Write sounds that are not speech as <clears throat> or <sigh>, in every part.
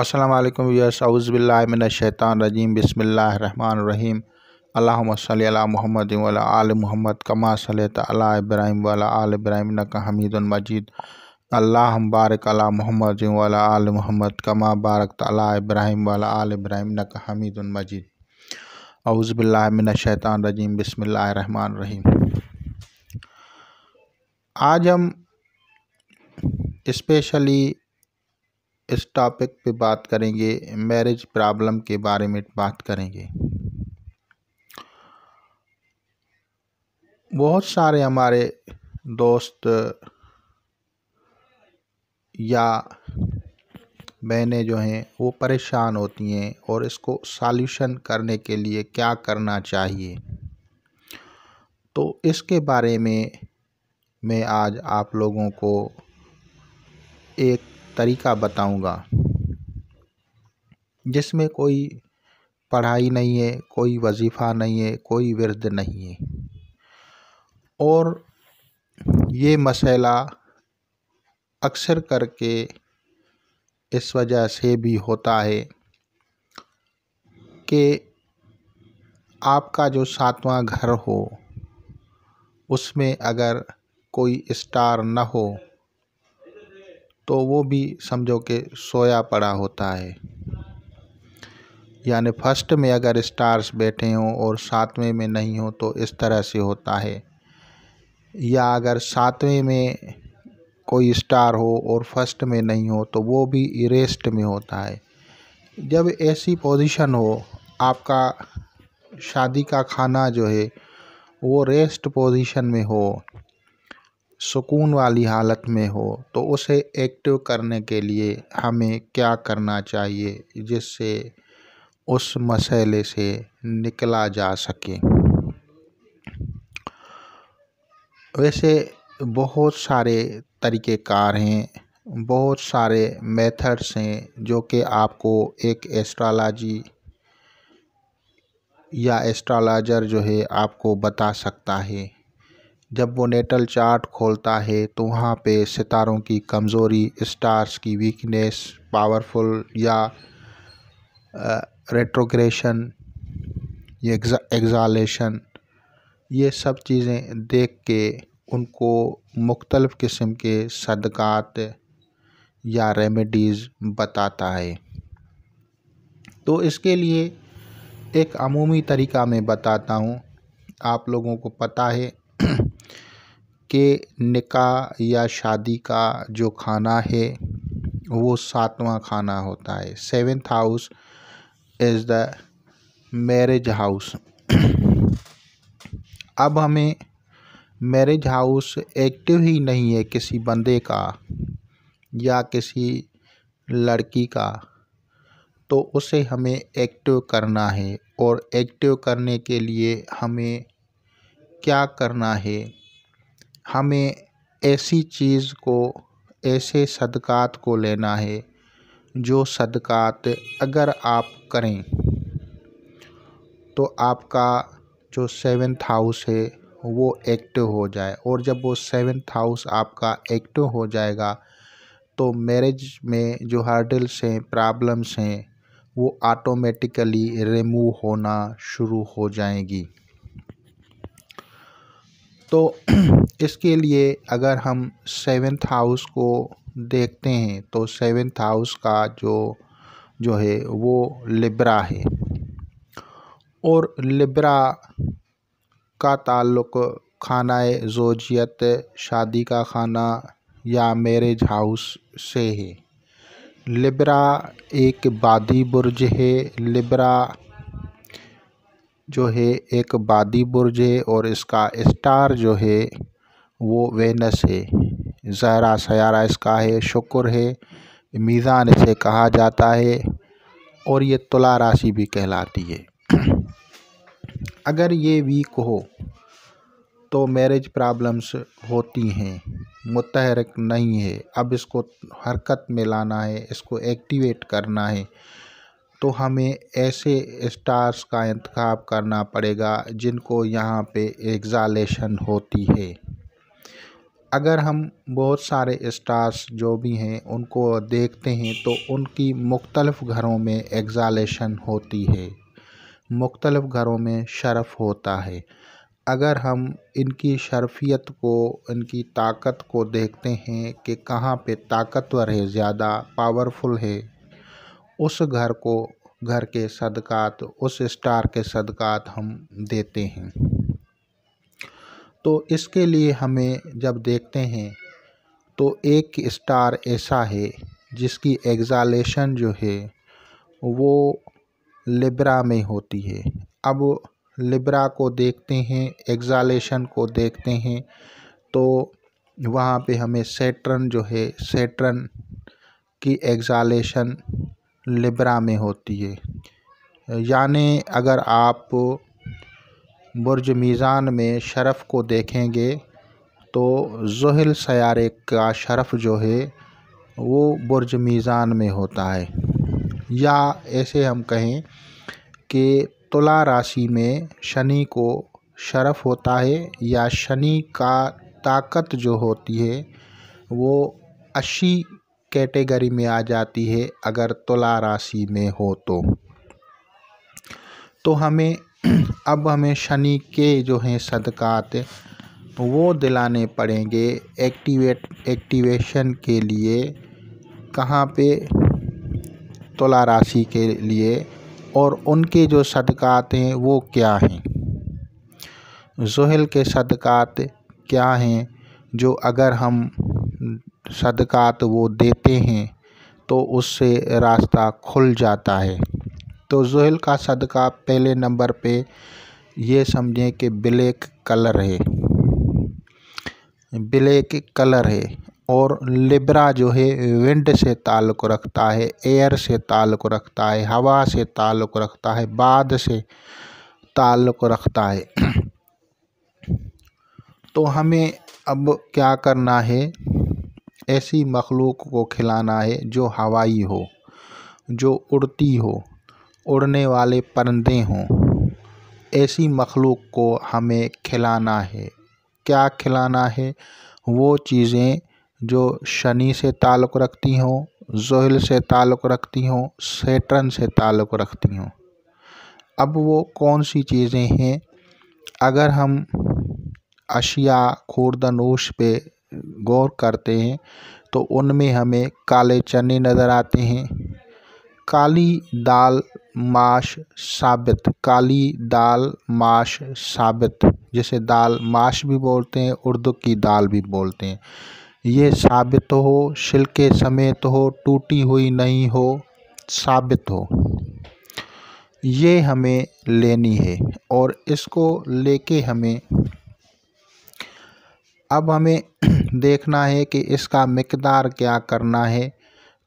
असलम यासबिल्लाशैतान रजीम बसमीम अल्लाम महमद वाला आल मोहम्मद कमा सलेत अला इब्राहिम वाला आल इब्राहिम नक मजीद अल्लाह बारक अला मोहम्मद वाला आल मोहम्मद कमा बारक अला इब्राहिम वाला आल इब्राहिम नक हमीद मजीद अउज़बिल्लाशैतान रजीम बसमीम आज हम स्पेशली इस टॉपिक पे बात करेंगे मैरिज प्रॉब्लम के बारे में बात करेंगे बहुत सारे हमारे दोस्त या बहनें जो हैं वो परेशान होती हैं और इसको सॉल्यूशन करने के लिए क्या करना चाहिए तो इसके बारे में मैं आज आप लोगों को एक तरीका बताऊंगा जिसमें कोई पढ़ाई नहीं है कोई वजीफ़ा नहीं है कोई विरद नहीं है और ये मसला अक्सर करके इस वजह से भी होता है कि आपका जो सातवां घर हो उसमें अगर कोई स्टार ना हो तो वो भी समझो कि सोया पड़ा होता है यानी फर्स्ट में अगर स्टार्स बैठे हों और सातवें में नहीं हो तो इस तरह से होता है या अगर सातवें में कोई स्टार हो और फर्स्ट में नहीं हो तो वो भी इरेस्ट में होता है जब ऐसी पोजीशन हो आपका शादी का खाना जो है वो रेस्ट पोजीशन में हो सुकून वाली हालत में हो तो उसे एक्टिव करने के लिए हमें क्या करना चाहिए जिससे उस मसले से निकला जा सके वैसे बहुत सारे तरीक़ेकार हैं बहुत सारे मेथड्स हैं जो कि आपको एक एस्ट्रोलॉजी या एस्ट्रोलॉजर जो है आपको बता सकता है जब वो नेटल चार्ट खोलता है तो वहाँ पे सितारों की कमज़ोरी स्टार्स की वीकनेस पावरफुल या रेट्रोग्रेशन ये एग्जालेशन ये सब चीज़ें देख के उनको मुख्तलफ़ किस्म के सदक़ात या रेमेडीज़ बताता है तो इसके लिए एक अमूमी तरीका मैं बताता हूँ आप लोगों को पता है के निकाह या शादी का जो खाना है वो सातवां खाना होता है seventh house is the marriage house अब हमें मैरिज हाउस एक्टिव ही नहीं है किसी बंदे का या किसी लड़की का तो उसे हमें एक्टिव करना है और एक्टिव करने के लिए हमें क्या करना है हमें ऐसी चीज़ को ऐसे सदक़ात को लेना है जो सदक़ात अगर आप करें तो आपका जो सेवेंथ हाउस है वो एक्टिव हो जाए और जब वो सेवेंथ हाउस आपका एक्टिव हो जाएगा तो मैरिज में जो हर्डल्स हैं प्रॉब्लम्स हैं वो ऑटोमेटिकली रिमूव होना शुरू हो जाएंगी तो इसके लिए अगर हम सेवेंथ हाउस को देखते हैं तो सेवेंथ हाउस का जो जो है वो लिब्रा है और लिब्रा का ताल्लुक खाना जोजियत शादी का खाना या मैरिज हाउस से है लिब्रा एक बादी बुर्ज है लिब्रा जो है एक बादी बुर्ज है और इसका स्टार जो है वो वेनस है ज़हरा सयारा इसका है शुक्र है मीज़ान इसे कहा जाता है और ये तुला राशि भी कहलाती है <clears throat> अगर ये वीक हो तो मैरिज प्रॉब्लम्स होती हैं मुतहरक नहीं है अब इसको हरकत में लाना है इसको एक्टिवेट करना है तो हमें ऐसे स्टार्स का इंतखब करना पड़ेगा जिनको यहाँ पे एग्जालेशन होती है अगर हम बहुत सारे स्टार्स जो भी हैं उनको देखते हैं तो उनकी मुख्तलफ़ घरों में एग्ज़ालेशन होती है मुख्तलफ़ घरों में शरफ़ होता है अगर हम इनकी शरफ़ियत को इनकी ताकत को देखते हैं कि कहाँ पे ताकतवर है ज़्यादा पावरफुल है उस घर को घर के सदक़ात उस स्टार के सदक़ात हम देते हैं तो इसके लिए हमें जब देखते हैं तो एक स्टार ऐसा है जिसकी एग्जालेशन जो है वो लिब्रा में होती है अब लिब्रा को देखते हैं एग्जालेशन को देखते हैं तो वहाँ पे हमें सेट्रन जो है सेट्रन की एग्जालेशन लिब्रा में होती है यानी अगर आप बुरज मीज़ान में शरफ़ को देखेंगे तो जहल सारे का शरफ़ जो है वो बुरज मीज़ान में होता है या ऐसे हम कहें कि तुला राशि में शनि को शरफ़ होता है या शनि का ताकत जो होती है वो अशी कैटेगरी में आ जाती है अगर तुला राशि में हो तो तो हमें अब हमें शनि के जो हैं सदक़ात वो दिलाने पड़ेंगे एक्टिवेट एक्टिवेशन के लिए कहाँ पे तुला राशि के लिए और उनके जो सदक़ात हैं वो क्या हैं जहल के सदक़ात क्या हैं जो अगर हम सदक़ात वो देते हैं तो उससे रास्ता खुल जाता है तो जुहल का सदका पहले नंबर पे ये समझें कि ब्लैक कलर है ब्लैक कलर है और लिब्रा जो है विंड से ताल्लुक़ रखता है एयर से ताल्लुक़ रखता है हवा से ताल्लुक़ रखता है बाद से ताल्लुक़ रखता है तो हमें अब क्या करना है ऐसी मखलूक को खिलाना है जो हवाई हो जो उड़ती हो उड़ने वाले परंदे हों ऐसी मखलूक को हमें खिलाना है क्या खिलाना है वो चीज़ें जो शनि से ताल्लुक़ रखती हों जहल से ताल्लुक़ रखती हों सेटरन से ताल्लुक़ रखती हों अब वो कौन सी चीज़ें हैं अगर हम अशिया खुरदनोश पे गौर करते हैं तो उनमें हमें काले चने नज़र आते हैं काली दाल माश साबित काली दाल माश साबित जिसे दाल माश भी बोलते हैं उर्दू की दाल भी बोलते हैं ये साबित हो छिलके समेत हो टूटी हुई नहीं हो साबित हो ये हमें लेनी है और इसको लेके हमें अब हमें <clears throat> देखना है कि इसका मकदार क्या करना है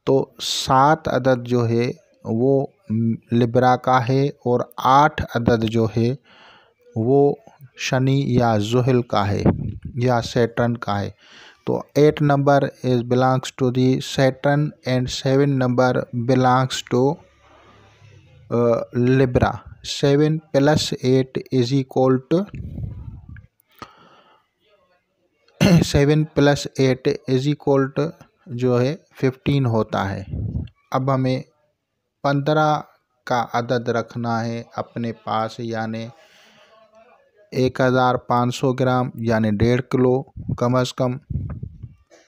तो सात अदद जो है वो लिब्रा का है और आठ अदद जो है वो शनि या जुहल का है या सेटन का है तो eight number is belongs to the Saturn and seven number belongs to Libra seven plus eight is equal to seven plus eight is equal to जो है फिफ्टीन होता है अब हमें पंद्रह का अदद रखना है अपने पास यानि एक हज़ार पाँच सौ ग्राम यानि डेढ़ किलो कम से कम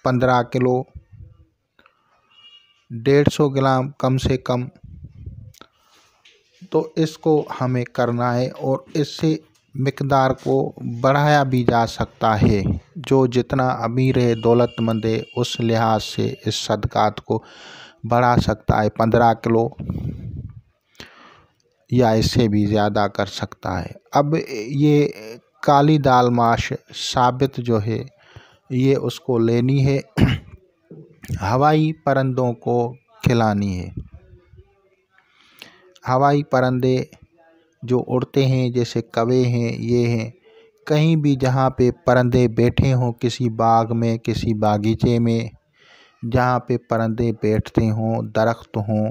पंद्रह किलो डेढ़ सौ ग्राम कम से कम तो इसको हमें करना है और इससे मकदार को बढ़ाया भी जा सकता है जो जितना अमीर है दौलतमंद है उस लिहाज से इस सदक़ात को बढ़ा सकता है पंद्रह किलो या इससे भी ज़्यादा कर सकता है अब ये काली दाल माश साबित जो है ये उसको लेनी है हवाई परंदों को खिलानी है हवाई परंदे जो उड़ते हैं जैसे कवे हैं ये हैं कहीं भी जहाँ पे परंदे बैठे हों किसी बाग में किसी बागीचे में जहाँ पे परंदे बैठते हों दरख्त हों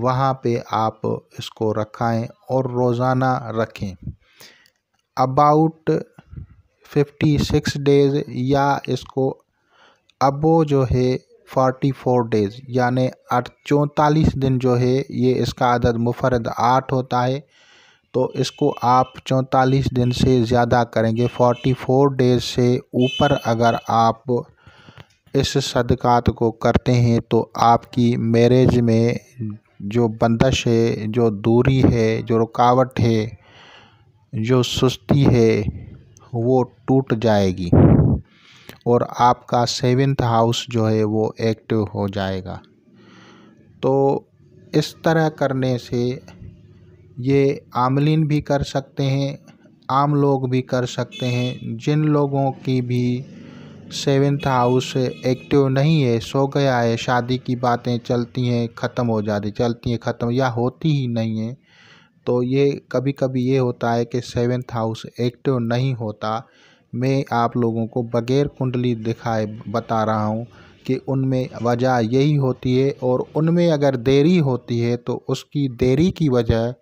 वहाँ पे आप इसको रखाएं और रोज़ाना रखें अबाउट फिफ्टी सिक्स डेज़ या इसको अबो जो है फोर्टी फोर डेज़ यानि चौंतालीस दिन जो है ये इसका आदद मुफरद आठ होता है तो इसको आप चौंतालीस दिन से ज़्यादा करेंगे फोर्टी फोर डेज़ से ऊपर अगर आप इस सदक़ात को करते हैं तो आपकी मैरिज में जो बंदश है जो दूरी है जो रुकावट है जो सुस्ती है वो टूट जाएगी और आपका सेवेंथ हाउस जो है वो एक्टिव हो जाएगा तो इस तरह करने से ये आमलिन भी कर सकते हैं आम लोग भी कर सकते हैं जिन लोगों की भी सेवेंथ हाउस एक्टिव नहीं है सो गया है शादी की बातें चलती हैं ख़त्म हो जाती चलती हैं ख़त्म या होती ही नहीं है तो ये कभी कभी ये होता है कि सेवेंथ हाउस एक्टिव नहीं होता मैं आप लोगों को बग़ैर कुंडली दिखाए बता रहा हूँ कि उनमें वजह यही होती है और उनमें अगर देरी होती है तो उसकी देरी की वजह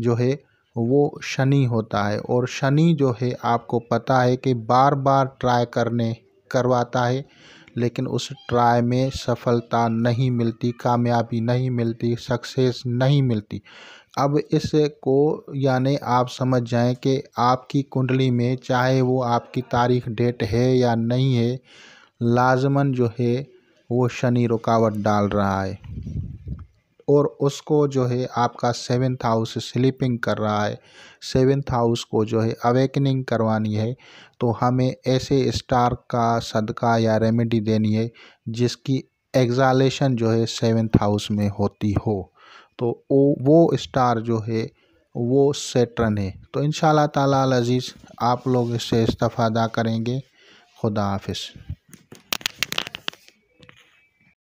जो है वो शनि होता है और शनि जो है आपको पता है कि बार बार ट्राई करने करवाता है लेकिन उस ट्राई में सफलता नहीं मिलती कामयाबी नहीं मिलती सक्सेस नहीं मिलती अब इसको यानी आप समझ जाएं कि आपकी कुंडली में चाहे वो आपकी तारीख डेट है या नहीं है लाजमन जो है वो शनि रुकावट डाल रहा है और उसको जो है आपका सेवेंथ हाउस स्लीपिंग कर रहा है सेवेंथ हाउस को जो है अवेकनिंग करवानी है तो हमें ऐसे स्टार का सदका या रेमेडी देनी है जिसकी एग्जालेशन जो है सेवेंथ हाउस में होती हो तो वो स्टार जो है वो सेटरन है तो इन ताला अजीज़ आप लोग इससे इस्तफ़ादा करेंगे खुदा हाफिज़